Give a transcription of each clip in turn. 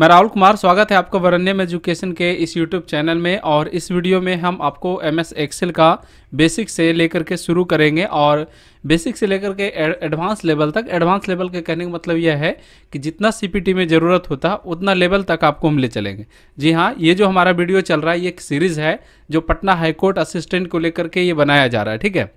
मैं राहुल कुमार स्वागत है आपका वरण्यम एजुकेशन के इस यूट्यूब चैनल में और इस वीडियो में हम आपको एम एस एक्सेल का बेसिक से लेकर के शुरू करेंगे और बेसिक से लेकर के एडवांस लेवल तक एडवांस लेवल के कहने का मतलब यह है कि जितना सी में ज़रूरत होता उतना लेवल तक आपको हम ले चलेंगे जी हाँ ये जो हमारा वीडियो चल रहा है ये एक सीरीज़ है जो पटना हाईकोर्ट असिस्टेंट को लेकर के ये बनाया जा रहा है ठीक है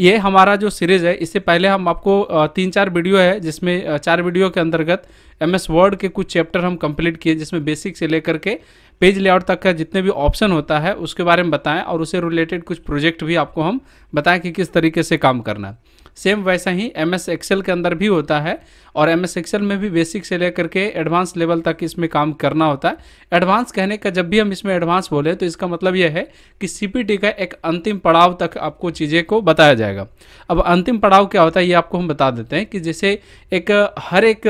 ये हमारा जो सीरीज़ है इससे पहले हम आपको तीन चार वीडियो है जिसमें चार वीडियो के अंतर्गत एम एस वर्ड के कुछ चैप्टर हम कंप्लीट किए जिसमें बेसिक से लेकर के पेज लेआउट तक का जितने भी ऑप्शन होता है उसके बारे में बताएं और उससे रिलेटेड कुछ प्रोजेक्ट भी आपको हम बताएं कि किस तरीके से काम करना है सेम वैसा ही एम एस एक्सेल के अंदर भी होता है और एम एस एक्सेल में भी बेसिक से लेकर के एडवांस लेवल तक इसमें काम करना होता है एडवांस कहने का जब भी हम इसमें एडवांस बोले तो इसका मतलब यह है कि सी पी टी का एक अंतिम पड़ाव तक आपको चीज़ें को बताया जाएगा अब अंतिम पड़ाव क्या होता है ये आपको हम बता देते हैं कि जैसे एक हर एक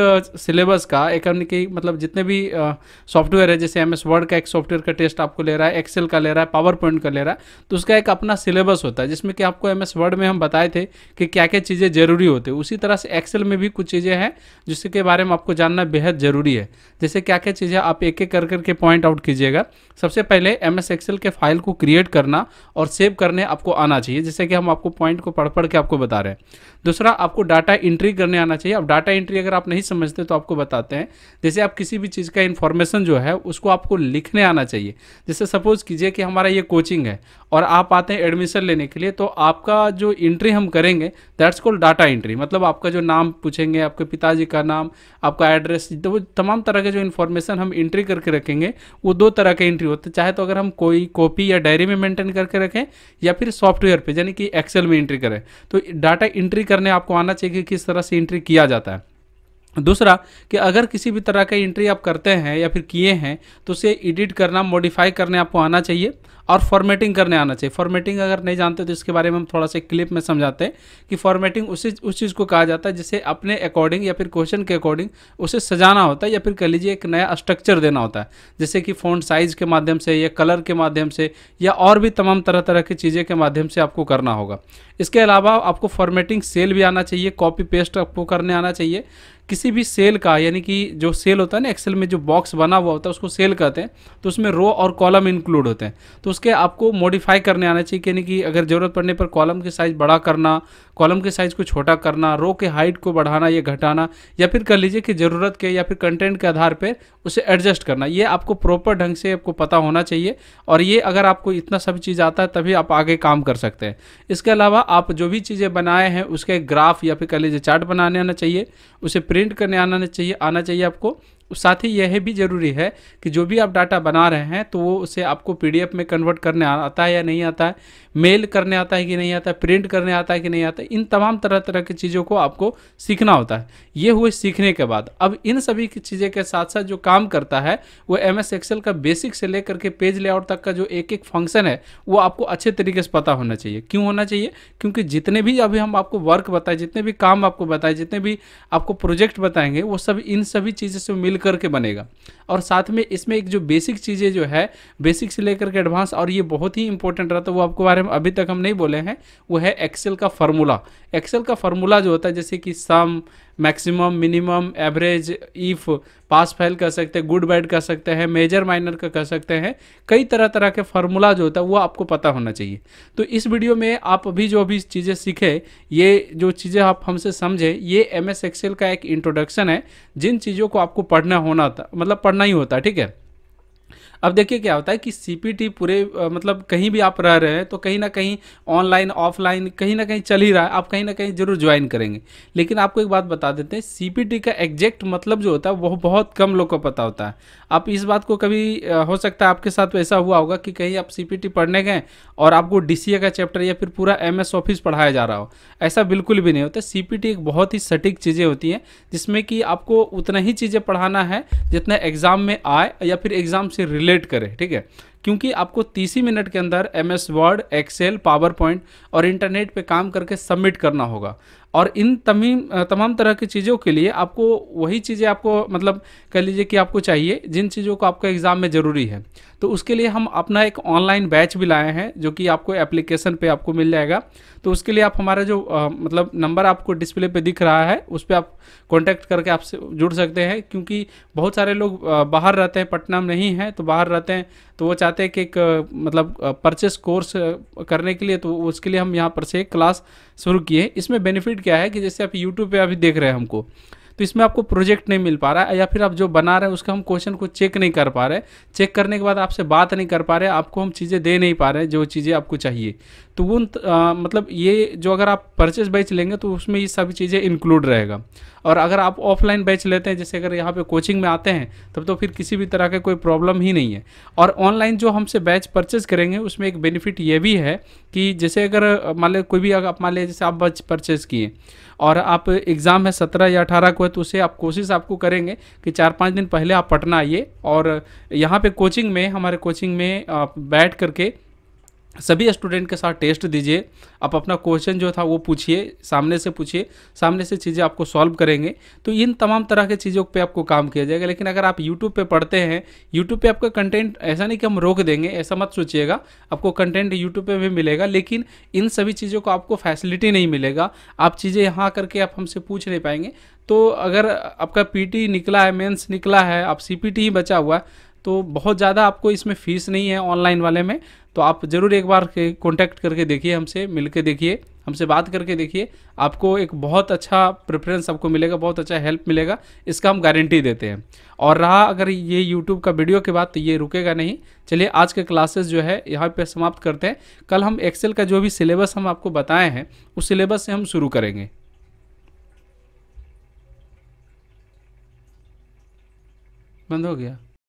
सिलेबस सिलेबस का एक कि मतलब जितने भी सॉफ्टवेयर है जैसे एम एस वर्ड का एक सॉफ्टवेयर का टेस्ट आपको ले रहा है एक्सेल का ले रहा है पावर पॉइंट का ले रहा है तो उसका एक अपना सिलेबस होता है जिसमें कि आपको एम एस वर्ड में हम बताए थे कि क्या क्या चीज़ें जरूरी होती है उसी तरह से एक्सेल में भी कुछ चीज़ें हैं जिसके बारे में आपको जानना बेहद ज़रूरी है जैसे क्या क्या चीज़ें आप एक एक कर करके पॉइंट आउट कीजिएगा सबसे पहले एम एस एक्सेल के फाइल को क्रिएट करना और सेव करने आपको आना चाहिए जैसे कि हम आपको पॉइंट को पढ़ पढ़ के आपको बता रहे हैं दूसरा आपको डाटा एंट्री करने आना चाहिए अब डाटा एंट्री अगर आप नहीं समझते तो आपको बताते हैं जैसे आप किसी भी चीज़ का इन्फॉर्मेशन जो है उसको आपको लिखने आना चाहिए जैसे सपोज़ कीजिए कि हमारा ये कोचिंग है और आप आते हैं एडमिशन लेने के लिए तो आपका जो इंट्री हम करेंगे दैट्स कॉल्ड डाटा इंट्री मतलब आपका जो नाम पूछेंगे आपके पिताजी का नाम आपका एड्रेस तो वो तमाम तरह के जो इन्फॉर्मेशन हम इंट्री करके रखेंगे वो दो तरह के इंट्री होते चाहे तो अगर हम कोई कॉपी या डायरी में मेंटेन करके रखें या फिर सॉफ्टवेयर पे यानी कि एक्सेल में इंट्री करें तो डाटा इंट्री करने आपको आना चाहिए कि किस तरह से इंट्री किया जाता है दूसरा कि अगर किसी भी तरह का एंट्री आप करते हैं या फिर किए हैं तो उसे एडिट करना मॉडिफाई करने आपको आना चाहिए और फॉर्मेटिंग करने आना चाहिए फॉर्मेटिंग अगर नहीं जानते तो इसके बारे में हम थोड़ा सा क्लिप में समझाते हैं कि फॉर्मेटिंग उसी उस चीज़ को कहा जाता है जिसे अपने अकॉर्डिंग या फिर क्वेश्चन के अकॉर्डिंग उसे सजाना होता है या फिर कह लीजिए एक नया स्ट्रक्चर देना होता है जैसे कि फ़ोन साइज़ के माध्यम से या कलर के माध्यम से या और भी तमाम तरह तरह की चीज़ें के माध्यम से आपको करना होगा इसके अलावा आपको फॉर्मेटिंग सेल भी आना चाहिए कॉपी पेस्ट आपको करने आना चाहिए किसी भी सेल का यानी कि जो सेल होता है ना एक्सेल में जो बॉक्स बना हुआ होता है उसको सेल कहते हैं तो उसमें रो और कॉलम इंक्लूड होते हैं तो उसके आपको मॉडिफाई करने आना चाहिए यानी कि अगर ज़रूरत पड़ने पर कॉलम की साइज़ बड़ा करना कॉलम के साइज़ को छोटा करना रो के हाइट को बढ़ाना या घटाना या फिर कह लीजिए कि ज़रूरत के या फिर कंटेंट के आधार पर उसे एडजस्ट करना ये आपको प्रॉपर ढंग से आपको पता होना चाहिए और ये अगर आपको इतना सब चीज़ आता है तभी आप आगे काम कर सकते हैं इसके अलावा आप जो भी चीज़ें बनाए हैं उसके ग्राफ या फिर कह लीजिए चार्ट बनाने आना चाहिए उसे प्रिंट करने आना चाहिए आना चाहिए आपको साथ ही यह भी ज़रूरी है कि जो भी आप डाटा बना रहे हैं तो वो उसे आपको पीडीएफ में कन्वर्ट करने आता है या नहीं आता है मेल करने आता है कि नहीं आता है प्रिंट करने आता है कि नहीं आता इन तमाम तरह तरह की चीज़ों को आपको सीखना होता है ये हुए सीखने के बाद अब इन सभी की चीज़ें के साथ साथ जो काम करता है वो एम एस एक्सेल का बेसिक से लेकर के पेज लेआउट तक का जो एक एक फंक्शन है वो आपको अच्छे तरीके से पता होना चाहिए क्यों होना चाहिए क्योंकि जितने भी अभी हम आपको वर्क बताएं जितने भी काम आपको बताएं जितने भी आपको प्रोजेक्ट बताएंगे वो सब इन सभी चीज़ों से मिल मिल करके बनेगा और साथ में इसमें एक जो बेसिक चीज़ें जो है बेसिक से लेकर के एडवांस और ये बहुत ही इंपॉर्टेंट रहता है वो आपको बारे में अभी तक हम नहीं बोले हैं वो है एक्सेल का फार्मूला एक्सेल का फार्मूला जो होता है जैसे कि sum maximum minimum average if pass fail कर सकते हैं गुड बैड कर सकते हैं मेजर माइनर का कर सकते हैं कई तरह तरह के फार्मूला जो होता है वो आपको पता होना चाहिए तो इस वीडियो में आप अभी जो अभी चीज़ें सीखे ये जो चीज़ें आप हमसे समझें ये एम एस एक्सेल का एक इंट्रोडक्शन है जिन चीज़ों को आपको पढ़ना होना था मतलब पढ़ना ही होता है ठीक है अब देखिए क्या होता है कि सीपीटी पूरे मतलब कहीं भी आप रह रहे हैं तो कहीं ना कहीं ऑनलाइन ऑफलाइन कहीं ना कहीं चल ही रहा है आप कहीं ना कहीं जरूर ज्वाइन करेंगे लेकिन आपको एक बात बता देते हैं सीपीटी का एग्जैक्ट मतलब जो होता है वो बहुत कम लोग को पता होता है आप इस बात को कभी हो सकता है आपके साथ ऐसा हुआ होगा कि कहीं आप सी पढ़ने गए और आपको डी का चैप्टर या फिर पूरा एम ऑफिस पढ़ाया जा रहा हो ऐसा बिल्कुल भी नहीं होता सी एक बहुत ही सटीक चीज़ें होती हैं जिसमें कि आपको उतना ही चीज़ें पढ़ाना है जितना एग्ज़ाम में आए या फिर एग्ज़ाम से रिले रिलेट करें ठीक है क्योंकि आपको तीस ही मिनट के अंदर M S Word Excel PowerPoint और इंटरनेट पे काम करके सबमिट करना होगा और इन तमीम तमाम तरह की चीज़ों के लिए आपको वही चीज़ें आपको मतलब कह लीजिए कि आपको चाहिए जिन चीज़ों को आपका एग्ज़ाम में ज़रूरी है तो उसके लिए हम अपना एक ऑनलाइन बैच भी लाए हैं जो कि आपको एप्लीकेशन पे आपको मिल जाएगा तो उसके लिए आप हमारा जो आ, मतलब नंबर आपको डिस्प्ले पे दिख रहा है उस पर आप कॉन्टैक्ट करके आपसे जुड़ सकते हैं क्योंकि बहुत सारे लोग बाहर रहते हैं पटना में नहीं हैं तो बाहर रहते हैं तो वो चाहते हैं कि एक मतलब परचेस कोर्स करने के लिए तो उसके लिए हम यहाँ पर से एक क्लास शुरू किए हैं इसमें बेनिफिट क्या है कि जैसे आप यूट्यूब पर अभी देख रहे हैं हमको तो इसमें आपको प्रोजेक्ट नहीं मिल पा रहा है या फिर आप जो बना रहे हैं उसका हम क्वेश्चन को चेक नहीं कर पा रहे चेक करने के बाद आपसे बात नहीं कर पा रहे आपको हम चीज़ें दे नहीं पा रहे जो चीज़ें आपको चाहिए तो वो आ, मतलब ये जो अगर आप परचेज बैच लेंगे तो उसमें ये सभी चीज़ें इंक्लूड रहेगा और अगर आप ऑफलाइन बैच लेते हैं जैसे अगर यहाँ पे कोचिंग में आते हैं तब तो फिर किसी भी तरह का कोई प्रॉब्लम ही नहीं है और ऑनलाइन जो हमसे बैच परचेज करेंगे उसमें एक बेनिफिट ये भी है कि जैसे अगर मान लें कोई भी आप मान लीजिए जैसे आप बैच परचेज किए और आप एग्ज़ाम है सत्रह या अठारह को है तो उसे आप कोशिश आपको करेंगे कि चार पाँच दिन पहले आप पटना आइए और यहाँ पर कोचिंग में हमारे कोचिंग में बैठ करके सभी स्टूडेंट के साथ टेस्ट दीजिए आप अपना क्वेश्चन जो था वो पूछिए सामने से पूछिए सामने से चीज़ें आपको सॉल्व करेंगे तो इन तमाम तरह के चीज़ों पे आपको काम किया जाएगा लेकिन अगर आप यूट्यूब पे पढ़ते हैं यूट्यूब पे आपका कंटेंट ऐसा नहीं कि हम रोक देंगे ऐसा मत सोचिएगा आपको कंटेंट यूट्यूब पर भी मिलेगा लेकिन इन सभी चीज़ों को आपको फैसिलिटी नहीं मिलेगा आप चीज़ें यहाँ करके आप हमसे पूछ नहीं पाएंगे तो अगर आपका पी निकला है मेन्स निकला है आप सी ही बचा हुआ है तो बहुत ज़्यादा आपको इसमें फ़ीस नहीं है ऑनलाइन वाले में तो आप ज़रूर एक बार कॉन्टैक्ट करके देखिए हमसे मिल के देखिए हमसे बात करके देखिए आपको एक बहुत अच्छा प्रेफरेंस आपको मिलेगा बहुत अच्छा हेल्प मिलेगा इसका हम गारंटी देते हैं और रहा अगर ये यूट्यूब का वीडियो के बाद तो ये रुकेगा नहीं चलिए आज के क्लासेस जो है यहाँ पे समाप्त करते हैं कल हम एक्सेल का जो भी सिलेबस हम आपको बताए हैं उस सिलेबस से हम शुरू करेंगे बंद हो गया